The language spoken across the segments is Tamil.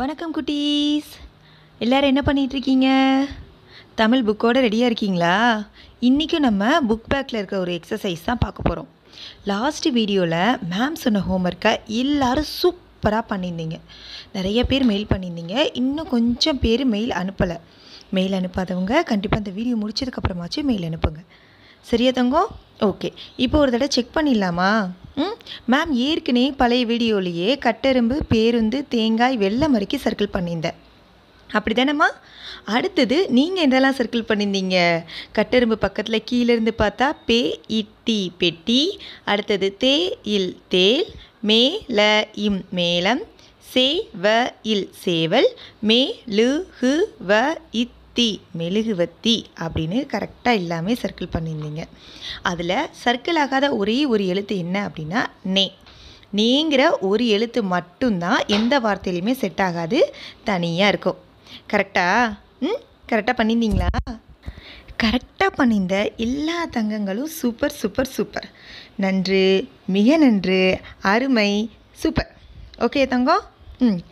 வணக்கம் குட்டீஸ் எல்லோரும் என்ன பண்ணிகிட்ருக்கீங்க தமிழ் புக்கோடு ரெடியாக இருக்கீங்களா இன்றைக்கும் நம்ம புக் பேக்கில் இருக்கிற ஒரு எக்ஸசைஸ் தான் பார்க்க போகிறோம் லாஸ்ட் வீடியோவில் மேம் சொன்ன ஹோம்ஒர்க்கை எல்லோரும் சூப்பராக பண்ணியிருந்தீங்க நிறைய பேர் மெயில் பண்ணியிருந்தீங்க இன்னும் கொஞ்சம் பேர் மெயில் அனுப்பலை மெயில் அனுப்பாதவங்க கண்டிப்பாக அந்த வீடியோ முடிச்சதுக்கப்புறமாச்சும் மெயில் அனுப்புங்க சரியா தங்கம் ஓகே இப்போ ஒரு தடவை செக் பண்ணிடலாமா ம் மேம் ஏற்கனவே பழைய வீடியோலேயே கட்டெரும்பு பேருந்து தேங்காய் வெள்ளம் வரைக்கும் சர்க்கிள் பண்ணியிருந்தேன் அப்படி தானேம்மா அடுத்தது நீங்கள் என்னெல்லாம் சர்க்கிள் பண்ணியிருந்தீங்க கட்டெரும்பு பக்கத்தில் கீழேருந்து பார்த்தா பே இட்டி பெட்டி அடுத்தது தே இல் தேல் மே ல இம் மேளம் சே வ இல் சேவல் மே லு ஹு வ இத் மெழுகு மெழுகுவத்தி அப்படின்னு கரெக்டாக எல்லாமே சர்க்கிள் பண்ணியிருந்தீங்க அதில் சர்க்கிள் ஆகாத ஒரே ஒரு எழுத்து என்ன அப்படின்னா நே நேங்கிற ஒரு எழுத்து மட்டும்தான் எந்த வார்த்தையிலையுமே செட் ஆகாது தனியாக இருக்கும் கரெக்டாக ம் கரெக்டாக பண்ணியிருந்தீங்களா கரெக்டாக பண்ணியிருந்த எல்லா தங்கங்களும் சூப்பர் சூப்பர் சூப்பர் நன்று மிக நன்று அருமை சூப்பர் ஓகே தங்கம் ம்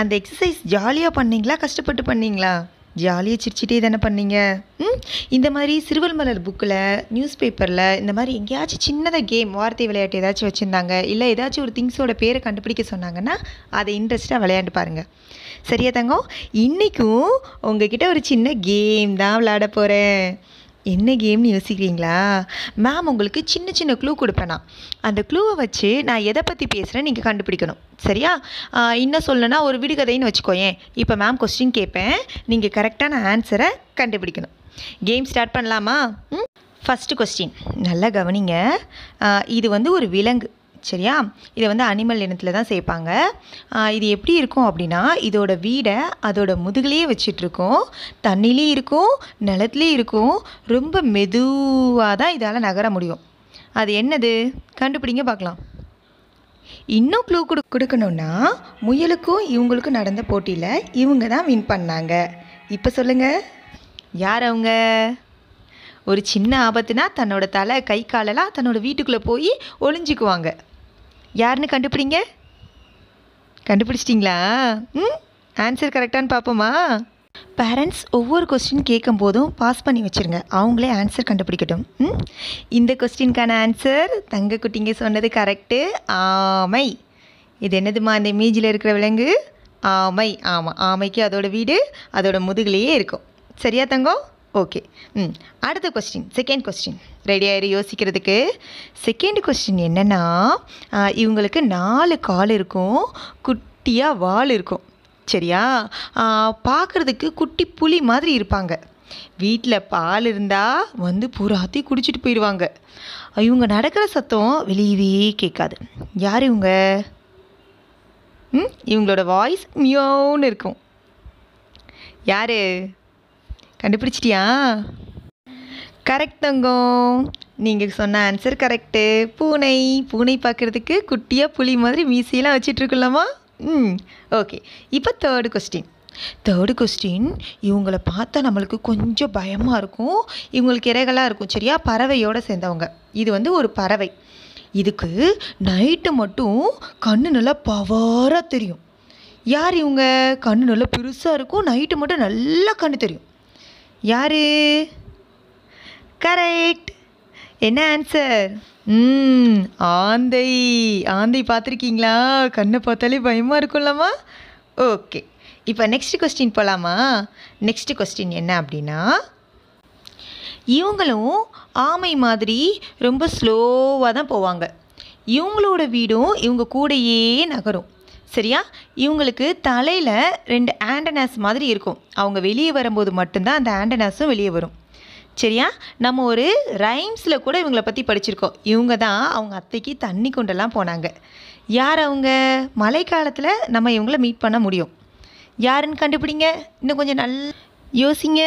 அந்த எக்ஸசைஸ் ஜாலியாக பண்ணிங்களா கஷ்டப்பட்டு பண்ணிங்களா ஜாலியாக சிரிச்சிட்டே தானே பண்ணீங்க ம் இந்த மாதிரி சிறுவல் மலர் புக்கில் நியூஸ் பேப்பரில் இந்த மாதிரி எங்கேயாச்சும் சின்னதாக கேம் வார்த்தை விளையாட்டு ஏதாச்சும் வச்சுருந்தாங்க இல்லை ஏதாச்சும் ஒரு திங்ஸோட பேரை கண்டுபிடிக்க சொன்னாங்கன்னா அதை இன்ட்ரெஸ்ட்டாக விளையாண்டு பாருங்கள் சரியா தங்கம் இன்றைக்கும் உங்ககிட்ட ஒரு சின்ன கேம் தான் விளையாட போகிறேன் என்ன கேம்னு யோசிக்கிறீங்களா மேம் உங்களுக்கு சின்ன சின்ன க்ளூ கொடுப்பேனா அந்த க்ளூவை வச்சு நான் எதை பற்றி பேசுகிறேன் நீங்கள் கண்டுபிடிக்கணும் சரியா இன்னும் சொல்லணும்னா ஒரு விடுகதைன்னு வச்சுக்கோயேன் இப்போ மேம் கொஸ்டின் கேட்பேன் நீங்கள் கரெக்டான ஆன்சரை கண்டுபிடிக்கணும் கேம் ஸ்டார்ட் பண்ணலாமா ஃபஸ்ட்டு கொஸ்டின் நல்லா கவனிங்க இது வந்து ஒரு விலங்கு சரியா இதை வந்து அனிமல் இனத்தில் தான் சேர்ப்பாங்க இது எப்படி இருக்கும் அப்படின்னா இதோட வீடை அதோட முதுகுலேயே வச்சிட்ருக்கோம் தண்ணிலேயும் இருக்கும் நிலத்துலேயும் இருக்கும் ரொம்ப மெதுவாக தான் இதால் நகர முடியும் அது என்னது கண்டுபிடிங்க பார்க்கலாம் இன்னும் க்ளூ கொடு கொடுக்கணுன்னா முயலுக்கும் இவங்களுக்கும் நடந்த போட்டியில் இவங்க தான் வின் பண்ணாங்க இப்போ சொல்லுங்கள் யார் அவங்க ஒரு சின்ன ஆபத்துனா தன்னோட தலை கை காலெல்லாம் தன்னோட வீட்டுக்குள்ளே போய் ஒளிஞ்சிக்குவாங்க யாருன்னு கண்டுபிடிங்க கண்டுபிடிச்சிட்டிங்களா ம் ஆன்சர் கரெக்டானு பார்ப்போமா பேரண்ட்ஸ் ஒவ்வொரு கொஸ்டின் கேட்கும் போதும் பாஸ் பண்ணி வச்சுருங்க அவங்களே ஆன்சர் கண்டுபிடிக்கட்டும் ம் இந்த கொஸ்டினுக்கான ஆன்சர் தங்க குட்டிங்க சொன்னது கரெக்டு ஆமை இது என்னதுமா இந்த மீஜில் இருக்கிற விலங்கு ஆமை ஆமாம் ஆமைக்கு அதோடய வீடு அதோட முதுகிலேயே இருக்கும் சரியா தங்கம் ஓகே ம் hmm. அடுத்த கொஸ்டின் செகண்ட் கொஸ்டின் ரெடி யோசிக்கிறதுக்கு செகண்ட் கொஸ்டின் என்னென்னா இவங்களுக்கு நாலு கால் இருக்கும் குட்டியாக வால் இருக்கும் சரியா பார்க்குறதுக்கு குட்டி புலி மாதிரி இருப்பாங்க வீட்டில் பால் இருந்தால் வந்து பூராத்தி குடிச்சிட்டு போயிடுவாங்க இவங்க நடக்கிற சத்தம் வெளியவே கேட்காது யார் இவங்க ம் இவங்களோட வாய்ஸ் மியோன்னு இருக்கும் யார் கண்டுபிடிச்சிட்டியா கரெக்ட் தங்கம் நீங்கள் சொன்ன ஆன்சர் கரெக்டு பூனை பூனை பார்க்குறதுக்கு குட்டியாக புளி மாதிரி மீசையெல்லாம் வச்சிட்ருக்கலாமா ம் ஓகே இப்போ தேர்டு கொஸ்டின் தேர்டு கொஸ்டின் இவங்களை பார்த்தா நம்மளுக்கு கொஞ்சம் பயமாக இருக்கும் இவங்களுக்கு இறைகளாக இருக்கும் சரியா பறவையோடு சேர்ந்தவங்க இது வந்து ஒரு பறவை இதுக்கு நைட்டு மட்டும் கண்ணு நல்லா பவராக தெரியும் யார் இவங்க கண்ணு நல்லா பெருசாக இருக்கும் நைட்டு மட்டும் நல்லா கண்ணு தெரியும் யார் கரெக்ட் என்ன ஆன்சர் ம் ஆந்தை ஆந்தை பார்த்துருக்கீங்களா கண்ணை பார்த்தாலே பயமாக இருக்கும்லம்மா ஓகே இப்போ நெக்ஸ்ட் கொஸ்டின் போகலாமா நெக்ஸ்ட் கொஸ்டின் என்ன அப்படின்னா இவங்களும் ஆமை மாதிரி ரொம்ப ஸ்லோவாக தான் போவாங்க இவங்களோட வீடும் இவங்க கூடையே நகரும் சரியா இவங்களுக்கு தலையில் ரெண்டு ஆண்டனாஸ் மாதிரி இருக்கும் அவங்க வெளியே வரும்போது மட்டும்தான் அந்த ஆண்டனாஸும் வெளியே வரும் சரியா நம்ம ஒரு ரைம்ஸில் கூட இவங்களை பற்றி படிச்சிருக்கோம் இவங்க தான் அவங்க அத்தைக்கு தண்ணி கொண்டெல்லாம் போனாங்க யார் அவங்க மழை காலத்தில் நம்ம இவங்கள மீட் பண்ண முடியும் யாருன்னு கண்டுபிடிங்க இன்னும் கொஞ்சம் நல் யோசிங்க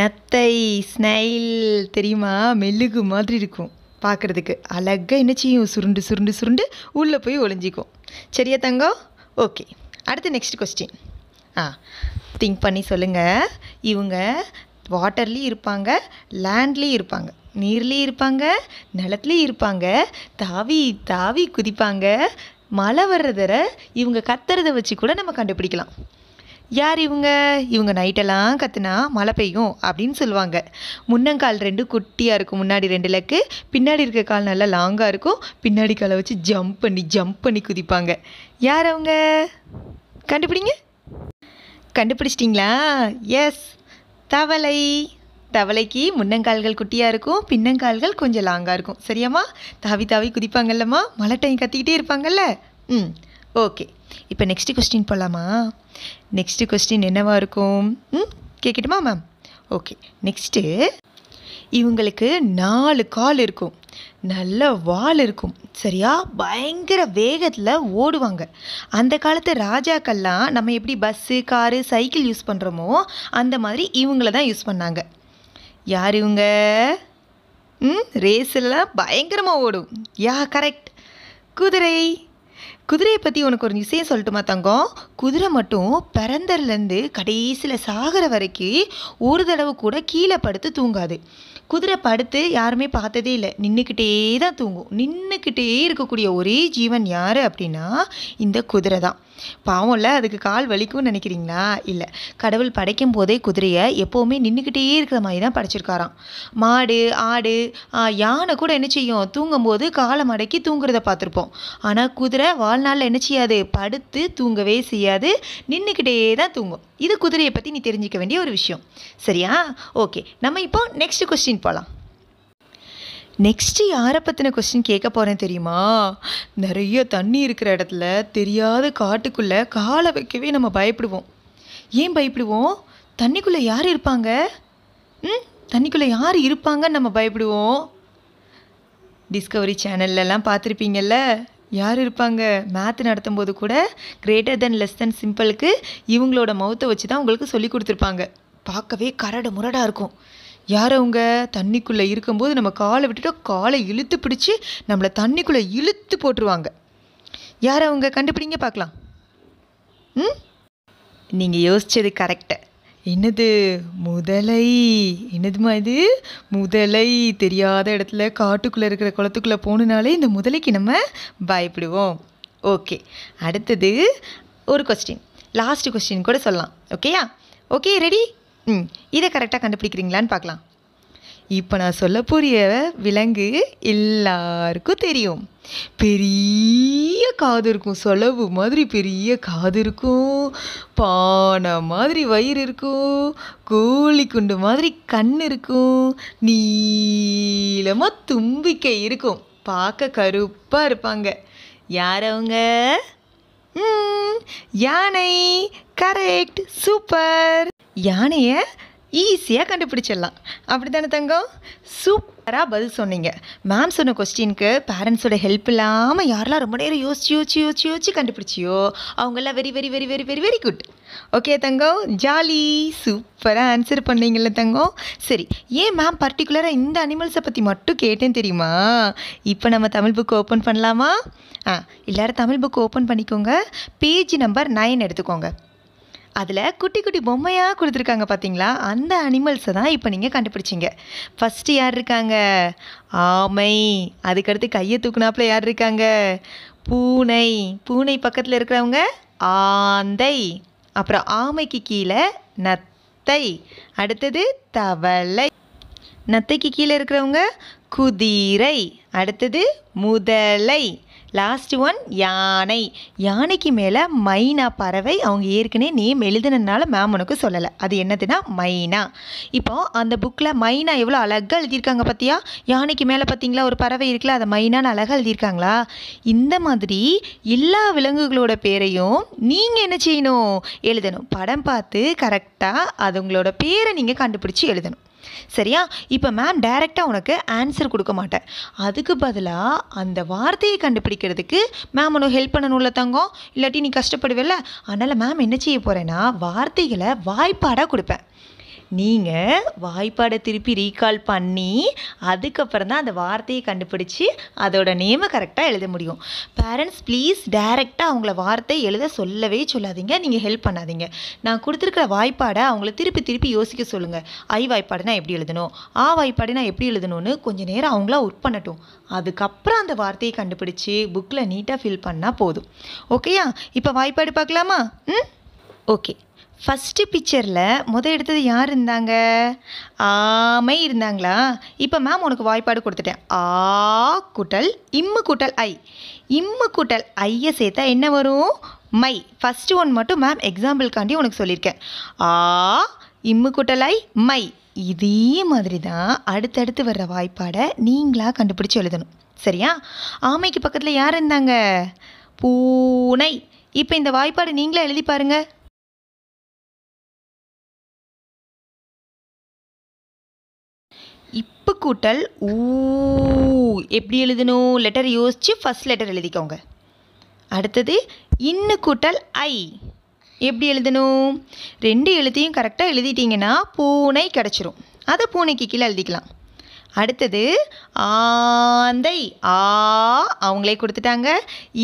நத்தை ஸ்னைல் தெரியுமா மெல்லுகு மாதிரி இருக்கும் பார்க்குறதுக்கு அழகாக என்ன செய்யும் சுருண்டு சுருண்டு சுருண்டு உள்ளே போய் ஒளிஞ்சிக்கும் சரியா தங்கம் ஓகே அடுத்து நெக்ஸ்ட் கொஸ்டின் ஆ திங்க் பண்ணி சொல்லுங்கள் இவங்க வாட்டர்லேயும் இருப்பாங்க லேண்ட்லேயும் இருப்பாங்க நீர்லேயும் இருப்பாங்க நிலத்துலேயும் இருப்பாங்க தாவி தாவி குதிப்பாங்க மழை வர்றதரை இவங்க கத்துறதை வச்சு கூட நம்ம கண்டுபிடிக்கலாம் யார் இவங்க இவங்க நைட்டெல்லாம் கற்றுனா மழை பெய்யும் அப்படின்னு சொல்லுவாங்க முன்னங்கால் ரெண்டு குட்டியாக இருக்கும் முன்னாடி ரெண்டு லக்கு பின்னாடி இருக்க கால் நல்லா லாங்காக இருக்கும் பின்னாடி காலை வச்சு ஜம்ப் பண்ணி ஜம்ப் பண்ணி குதிப்பாங்க யார் அவங்க கண்டுபிடிங்க கண்டுபிடிச்சிட்டிங்களா எஸ் தவளை தவளைக்கு முன்னங்கால்கள் குட்டியாக இருக்கும் பின்னங்கால்கள் கொஞ்சம் லாங்காக இருக்கும் சரியாம்மா தாவி தாவி குதிப்பாங்கல்லம்மா மழை டைம் கத்திக்கிட்டே இருப்பாங்கல்ல ம் ஓகே இப்போ நெக்ஸ்ட் கொஸ்டின் போகலாமா நெக்ஸ்ட்டு கொஸ்டின் என்னவாக இருக்கும் ம் கேட்கட்டுமா மேம் ஓகே நெக்ஸ்ட்டு இவங்களுக்கு நாலு கால் இருக்கும் நல்ல வால் இருக்கும் சரியா பயங்கர வேகத்தில் ஓடுவாங்க அந்த காலத்து ராஜாக்கள்லாம் நம்ம எப்படி பஸ்ஸு காரு சைக்கிள் யூஸ் பண்ணுறோமோ அந்த மாதிரி இவங்கள தான் யூஸ் பண்ணாங்க யார் இவங்க ம் ரேஸெல்லாம் பயங்கரமாக ஓடும் யா கரெக்ட் குதிரை குதிரையை பற்றி உனக்கு ஒரு விஷயம் சொல்லட்டுமா தங்கம் குதிரை மட்டும் பிறந்தர்லேருந்து கடைசியில் சாகிற வரைக்கும் ஒரு தடவை கூட கீழே படுத்து தூங்காது குதிரை படுத்து யாருமே பார்த்ததே இல்லை நின்றுக்கிட்டே தான் தூங்கும் நின்றுக்கிட்டே இருக்கக்கூடிய ஒரே ஜீவன் யார் அப்படின்னா இந்த குதிரை தான் பாவம் இல்லை அதுக்கு கால் வலிக்கும்னு நினைக்கிறீங்களா இல்லை கடவுள் படைக்கும் போதே குதிரையை எப்போவுமே நின்றுக்கிட்டே இருக்கிற மாதிரி தான் படைச்சிருக்காராம் மாடு ஆடு யானை கூட என்ன செய்யும் தூங்கும்போது காலை மடக்கி தூங்குறத பார்த்துருப்போம் ஆனால் குதிரை வாழ்நாளில் என்ன செய்யாது படுத்து தூங்கவே செய்யாது நின்றுக்கிட்டே தான் தூங்கும் இது குதிரையை பற்றி நீ தெரிஞ்சிக்க வேண்டிய ஒரு விஷயம் சரியா ஓகே நம்ம இப்போ நெக்ஸ்ட் கொஸ்டின் போகலாம் நெக்ஸ்ட்டு யாரை பற்றின கொஸ்டின் கேட்க போகிறேன் தெரியுமா நிறைய தண்ணி இருக்கிற இடத்துல தெரியாத காட்டுக்குள்ளே காலை வைக்கவே நம்ம பயப்படுவோம் ஏன் பயப்படுவோம் தண்ணிக்குள்ளே யார் இருப்பாங்க ம் தண்ணிக்குள்ளே யார் இருப்பாங்கன்னு நம்ம பயப்படுவோம் டிஸ்கவரி சேனல்லலாம் பார்த்துருப்பீங்கள்ல யார் இருப்பாங்க மேத் நடத்தும் போது கூட கிரேட்டர் தென் லெஸ் தென் சிம்பிளுக்கு இவங்களோட மௌத்தை வச்சு தான் உங்களுக்கு சொல்லி கொடுத்துருப்பாங்க பார்க்கவே கரடு முரடாக இருக்கும் யார் அவங்க தண்ணிக்குள்ளே இருக்கும்போது நம்ம காலை விட்டுட்டு காலை இழுத்து பிடிச்சி நம்மளை தண்ணிக்குள்ளே இழுத்து போட்டுருவாங்க யார் அவங்க கண்டுபிடிங்க பார்க்கலாம் ம் நீங்கள் யோசித்தது கரெக்டு என்னது முதலை என்னதுமா இது முதலை தெரியாத இடத்துல காட்டுக்குள்ளே இருக்கிற குளத்துக்குள்ளே போகணுனாலே இந்த முதலைக்கு நம்ம பயப்படுவோம் ஓகே அடுத்தது ஒரு கொஸ்டின் லாஸ்ட் கொஸ்டின் கூட சொல்லலாம் ஓகேயா ஓகே ரெடி ம் இதை கரெக்டாக கண்டுபிடிக்கிறீங்களான்னு பார்க்கலாம் இப்போ நான் சொல்ல விலங்கு எல்லாருக்கும் தெரியும் பெரிய காது இருக்கும் சொலவு மாதிரி பெரிய காது இருக்கும் பானை மாதிரி வயிறு இருக்கும் கோழி குண்டு மாதிரி கண் இருக்கும் நீளமாக தும்பிக்கை இருக்கும் பார்க்க கருப்பாக இருப்பாங்க யார் அவங்க யானை கரெக்ட் சூப்பர் யானையை ஈஸியாக கண்டுபிடிச்சிடலாம் அப்படி தானே தங்கம் சூப்பராக பதில் சொன்னீங்க மேம் சொன்ன கொஸ்டினுக்கு பேரண்ட்ஸோட ஹெல்ப் இல்லாமல் யாரெல்லாம் ரொம்ப நேரம் யோசிச்சு யோசிச்சு யோசிச்சு யோசிச்சு கண்டுபிடிச்சியோ அவங்கெல்லாம் very very very very very very good okay தங்கம் ஜாலி சூப்பராக ஆன்சர் பண்ணீங்கல்ல தங்கம் சரி ஏன் மேம் பர்டிகுலராக இந்த அனிமல்ஸை பற்றி மட்டும் கேட்டேன் தெரியுமா இப்போ நம்ம தமிழ் புக் ஓப்பன் பண்ணலாமா ஆ எல்லோரும் தமிழ் புக் ஓப்பன் பண்ணிக்கோங்க பேஜ் நம்பர் நைன் எடுத்துக்கோங்க அதில் குட்டி குட்டி பொம்மையாக கொடுத்துருக்காங்க பார்த்தீங்களா அந்த அனிமல்ஸை தான் இப்போ நீங்கள் கண்டுபிடிச்சிங்க ஃபஸ்ட்டு யார் இருக்காங்க ஆமை அதுக்கடுத்து கையை தூக்குனாப்புல யார் இருக்காங்க பூனை பூனை பக்கத்தில் இருக்கிறவங்க ஆந்தை அப்புறம் ஆமைக்கு கீழே நத்தை அடுத்தது தவளை நத்தைக்கு கீழே இருக்கிறவங்க குதிரை அடுத்தது முதலை லாஸ்ட் ஒன் யானை யானைக்கு மேலே மைனா பறவை அவங்க ஏற்கனவே நேம் எழுதுனதுனால மேம் உனக்கு சொல்லலை அது என்னதுன்னா மைனா இப்போ அந்த புக்கில் மைனா எவ்வளோ அழகாக எழுதியிருக்காங்க பார்த்தியா யானைக்கு மேலே பார்த்தீங்களா ஒரு பறவை இருக்குல்ல அதை மைனான்னு அழகாக எழுதியிருக்காங்களா இந்த மாதிரி எல்லா விலங்குகளோட பேரையும் நீங்கள் என்ன செய்யணும் எழுதணும் படம் பார்த்து கரெக்டாக அதுங்களோட பேரை நீங்கள் கண்டுபிடிச்சி எழுதணும் சரியா இப்போ மேம் டைரெக்டாக உனக்கு ஆன்சர் கொடுக்க மாட்டேன் அதுக்கு பதிலாக அந்த வார்த்தையை கண்டுபிடிக்கிறதுக்கு மேம் உனக்கு ஹெல்ப் பண்ணணும்ல தங்கம் இல்லாட்டி நீ கஷ்டப்படுவேல அதனால் மேம் என்ன செய்ய போகிறேன்னா வார்த்தைகளை வாய்ப்பாடாக கொடுப்பேன் நீங்கள் வாய்ப்பாடை திருப்பி ரீகால் பண்ணி அதுக்கப்புறம் தான் அந்த வார்த்தையை கண்டுபிடிச்சி அதோட நேமை கரெக்டாக எழுத முடியும் பேரண்ட்ஸ் ப்ளீஸ் டேரெக்டாக அவங்கள வார்த்தை எழுத சொல்லவே சொல்லாதீங்க நீங்கள் ஹெல்ப் பண்ணாதீங்க நான் கொடுத்துருக்கிற வாய்ப்பாடை அவங்கள திருப்பி திருப்பி யோசிக்க சொல்லுங்கள் ஐ வாய்ப்பாடுனா எப்படி எழுதணும் ஆ வாய்ப்பாடுனா எப்படி எழுதணும்னு கொஞ்சம் நேரம் அவங்களா ஒர்க் பண்ணட்டும் அதுக்கப்புறம் அந்த வார்த்தையை கண்டுபிடிச்சி புக்கில் நீட்டாக ஃபில் பண்ணால் போதும் ஓகேயா இப்போ வாய்ப்பாடு பார்க்கலாமா ம் ஓகே ஃபஸ்ட்டு பிக்சரில் முத எடுத்தது யார் இருந்தாங்க ஆமை இருந்தாங்களா இப்போ மேம் உனக்கு வாய்ப்பாடு கொடுத்துட்டேன் ஆ கூட்டல் இம்மு கூட்டல் ஐ இம்மு கூட்டல் ஐயை சேர்த்தா என்ன வரும் மை ஃபஸ்ட்டு ஒன் மட்டும் மேம் எக்ஸாம்பிள்காண்டி உனக்கு சொல்லியிருக்கேன் ஆ இம்மு கூட்டல் ஐ மை இதே மாதிரி தான் அடுத்தடுத்து வர்ற வாய்ப்பாடை நீங்களாக கண்டுபிடிச்சி எழுதணும் சரியா ஆமைக்கு பக்கத்தில் யார் இருந்தாங்க பூனை இப்போ இந்த வாய்ப்பாடு நீங்களே எழுதி பாருங்கள் கூட்டல் ஊ எப்படி எழுதணும் லெட்டர் யோசித்து ஃபஸ்ட் லெட்டர் எழுதிக்கோங்க அடுத்தது இன்னு கூட்டல் ஐ எப்படி எழுதணும் ரெண்டு எழுத்தையும் கரெக்டாக எழுதிட்டிங்கன்னா பூனை கிடச்சிரும் அதை பூனைக்கு கீழே எழுதிக்கலாம் அடுத்தது ஆந்தை ஆ அவங்களே கொடுத்துட்டாங்க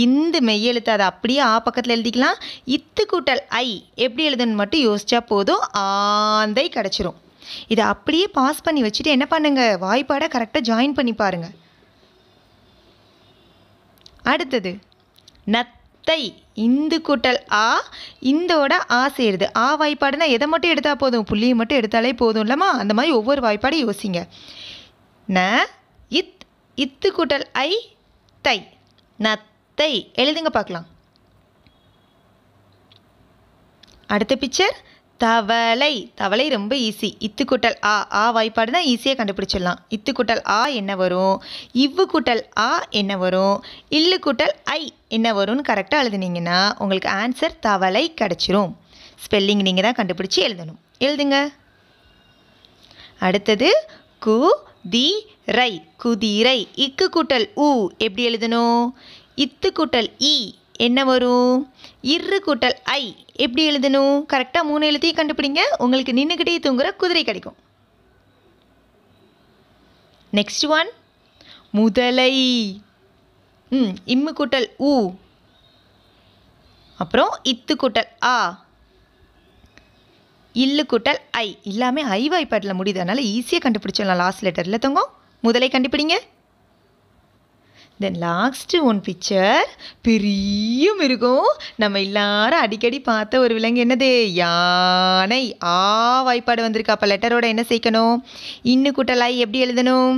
இந்த மெய் எழுத்து அதை அப்படியே ஆ பக்கத்தில் எழுதிக்கலாம் இத்து கூட்டல் ஐ எப்படி எழுதுன்னு மட்டும் யோசித்தா போதும் ஆந்தை கிடச்சிரும் இதை அப்படியே பாஸ் பண்ணி வச்சுட்டு என்ன பண்ணுங்கள் வாய்ப்பாடை கரெக்டாக ஜாயின் பண்ணி பாருங்கள் அடுத்தது நத்தை இந்து கூட்டல் ஆ இந்தோட ஆ சேருது ஆ வாய்ப்பாடுனா எதை மட்டும் எடுத்தால் போதும் புள்ளியை மட்டும் எடுத்தாலே போதும் இல்லைம்மா அந்த மாதிரி ஒவ்வொரு வாய்ப்பாடும் யோசிங்க ந இத் இத்து கூட்டல் ஐ தை நத்தை எழுதுங்க பார்க்கலாம் அடுத்த பிக்சர் தவளை தவளை ரொம்ப ஈஸி இத்து கூட்டல் ஆ ஆ தான் ஈஸியாக கண்டுபிடிச்சிடலாம் இத்து கூட்டல் ஆ என்ன வரும் இவ்வு கூட்டல் ஆ என்ன வரும் இல்லு கூட்டல் ஐ என்ன வரும்னு கரெக்டாக எழுதுனீங்கன்னா உங்களுக்கு ஆன்சர் தவளை கிடச்சிரும் ஸ்பெல்லிங் நீங்கள் தான் கண்டுபிடிச்சி எழுதணும் எழுதுங்க அடுத்தது கு தி ரை குதிரை இக்கு கூட்டல் உ எப்படி எழுதணும் இத்து கூட்டல் இ என்ன வரும் இரு கூட்டல் ஐ எப்படி எழுதணும் கரெக்டாக மூணு எழுத்தையும் கண்டுபிடிங்க உங்களுக்கு நின்றுக்கிட்டே தூங்குற குதிரை கிடைக்கும் நெக்ஸ்ட் ஒன் முதலை ம் இம்மு கூட்டல் ஊ அப்புறம் இத்து கூட்டல் ஆ இல்லு கூட்டல் ஐ எல்லாமே ஐ வாய்ப்பாட்டில் முடியுது அதனால் ஈஸியாக கண்டுபிடிச்சிடலாம் லாஸ்ட் லெட்டரில் தங்கம் முதலை கண்டுபிடிங்க தென் லாஸ்ட்டு ஒன் பிக்சர் பெரிய மிருகம் நம்ம எல்லாரும் அடிக்கடி பார்த்த ஒரு விலங்கு என்னது யானை ஆ வாய்ப்பாடு வந்திருக்கு அப்போ லெட்டரோட என்ன சேர்க்கணும் இன்னு குட்டலாய் எப்படி எழுதணும்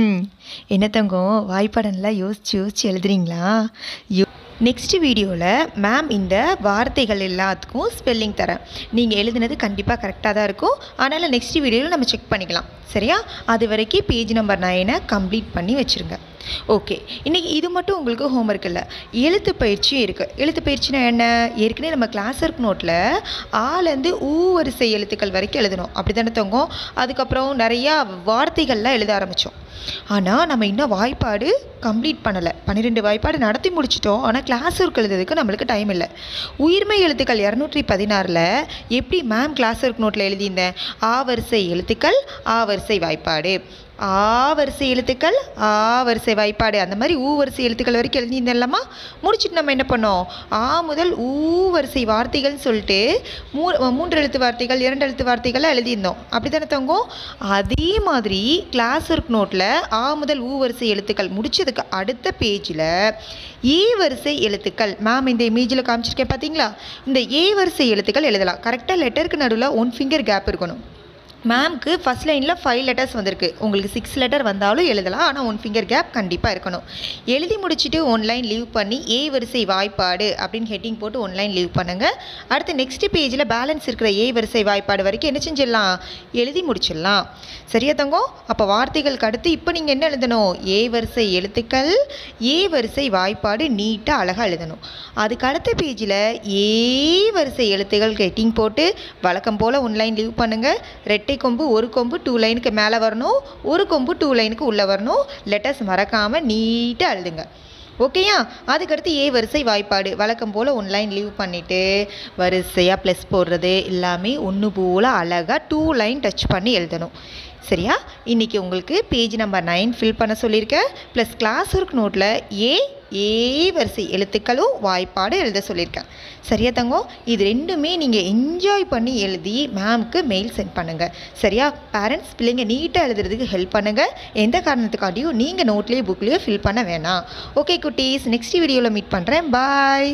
ம் என்ன வாய்ப்பாடெல்லாம் யோசித்து யோசித்து எழுதுறீங்களா யோ நெக்ஸ்ட் வீடியோவில் மேம் இந்த வார்த்தைகள் எல்லாத்துக்கும் ஸ்பெல்லிங் தரேன் நீங்கள் எழுதுனது கண்டிப்பாக கரெக்டாக தான் இருக்கும் அதனால் நெக்ஸ்ட் வீடியோவில் நம்ம செக் பண்ணிக்கலாம் சரியா அது வரைக்கும் பேஜ் நம்பர் நைனை கம்ப்ளீட் பண்ணி வச்சுருங்க ஓகே இன்றைக்கி இது மட்டும் உங்களுக்கு ஹோம் ஒர்க் இல்லை எழுத்து பயிற்சியும் இருக்குது எழுத்து பயிற்சினா என்ன ஏற்கனவே நம்ம கிளாஸ் ஒர்க் நோட்டில் ஆலேருந்து ஊ வரிசை எழுத்துக்கள் வரைக்கும் எழுதணும் அப்படி தானே தொங்கும் அதுக்கப்புறம் நிறையா வார்த்தைகள்லாம் எழுத ஆரம்பித்தோம் ஆனால் நம்ம இன்னும் வாய்ப்பாடு கம்ப்ளீட் பண்ணலை பன்னிரெண்டு வாய்ப்பாடு நடத்தி முடிச்சிட்டோம் ஆனால் கிளாஸ் ஒர்க் எழுதுறதுக்கு நம்மளுக்கு டைம் இல்லை உயிர்மை எழுத்துக்கள் இரநூற்றி பதினாறில் எப்படி மேம் கிளாஸ் ஒர்க் நோட்டில் எழுதியிருந்தேன் ஆவரிசை எழுத்துக்கள் ஆவரிசை வாய்ப்பாடு ஆ வரிசை எழுத்துக்கள் ஆ வரிசை வாய்ப்பாடு அந்த மாதிரி ஊ வரிசை எழுத்துக்கள் வரைக்கும் எழுந்திருந்தலாமா முடிச்சுட்டு நம்ம என்ன பண்ணோம் ஆ முதல் ஊ வரிசை வார்த்தைகள்னு சொல்லிட்டு மூ மூன்று எழுத்து வார்த்தைகள் இரண்டு எழுத்து வார்த்தைகள்லாம் எழுதியிருந்தோம் அப்படி தானே தங்கும் அதே மாதிரி கிளாஸ் ஒர்க் நோட்டில் ஆ முதல் ஊ வரிசை எழுத்துக்கள் முடித்ததுக்கு அடுத்த பேஜில் ஏ வரிசை எழுத்துக்கள் மேம் இந்த இமேஜில் காமிச்சிருக்கேன் பார்த்தீங்களா இந்த ஏ வரிசை எழுத்துக்கள் எழுதலாம் கரெக்டாக லெட்டருக்கு நடுவில் ஒன் ஃபிங்கர் கேப் இருக்கணும் மேம்க்கு ஃபஸ்ட் லைனில் ஃபைவ் லெட்டர்ஸ் வந்திருக்கு உங்களுக்கு சிக்ஸ் லெட்டர் வந்தாலும் எழுதலாம் ஆனால் ஒன் ஃபிங்கர் கேப் கண்டிப்பாக இருக்கணும் எழுதி முடிச்சுட்டு ஒன் லைன் லீவ் பண்ணி ஏ வரிசை வாய்ப்பாடு அப்படின்னு ஹெட்டிங் போட்டு ஒன் லைன் லீவ் பண்ணுங்கள் அடுத்து நெக்ஸ்ட் பேஜில் பேலன்ஸ் இருக்கிற ஏ வரிசை வாய்ப்பாடு வரைக்கும் என்ன செஞ்சிடலாம் எழுதி முடிச்சிடலாம் சரியா தங்கோ அப்போ வார்த்தைகளுக்கு அடுத்து இப்போ நீங்கள் என்ன எழுதணும் ஏ வரிசை எழுத்துக்கள் ஏ வரிசை வாய்ப்பாடு நீட்டாக அழகாக எழுதணும் அதுக்கு அடுத்த பேஜில் ஏ வரிசை எழுத்துகள் ஹெட்டிங் போட்டு வழக்கம் போல் ஒன் லைன் லீவ் பண்ணுங்கள் ரெட்டை இரட்டை கொம்பு ஒரு கொம்பு டூ லைனுக்கு மேலே வரணும் ஒரு கொம்பு டூ லைனுக்கு உள்ளே வரணும் லெட்டர்ஸ் மறக்காமல் நீட்டாக எழுதுங்க ஓகேயா அதுக்கடுத்து ஏ வரிசை வாய்ப்பாடு வழக்கம் போல் ஒன் லைன் லீவ் பண்ணிவிட்டு வரிசையாக ப்ளஸ் போடுறது எல்லாமே ஒன்று போல் அழகாக டூ லைன் டச் பண்ணி எழுதணும் சரியா இன்றைக்கி உங்களுக்கு பேஜ் நம்பர் நைன் ஃபில் பண்ண சொல்லியிருக்கேன் ப்ளஸ் கிளாஸ் ஒர்க் நோட்டில் ஏ ஏ வரிசை எழுத்துக்களும் வாய்ப்பாடு எழுத சொல்லியிருக்கேன் சரியா தங்கோ இது ரெண்டுமே நீங்கள் என்ஜாய் பண்ணி எழுதி மேம்க்கு மெயில் சென்ட் பண்ணுங்கள் சரியா பேரண்ட்ஸ் பிள்ளைங்க நீட்டாக எழுதுறதுக்கு ஹெல்ப் பண்ணுங்கள் எந்த காரணத்துக்காண்டியும் நீங்கள் நோட்லேயோ புக்லேயோ ஃபில் பண்ண வேணாம் ஓகே குட்டீஸ் நெக்ஸ்ட் வீடியோவில் மீட் பண்ணுறேன் பாய்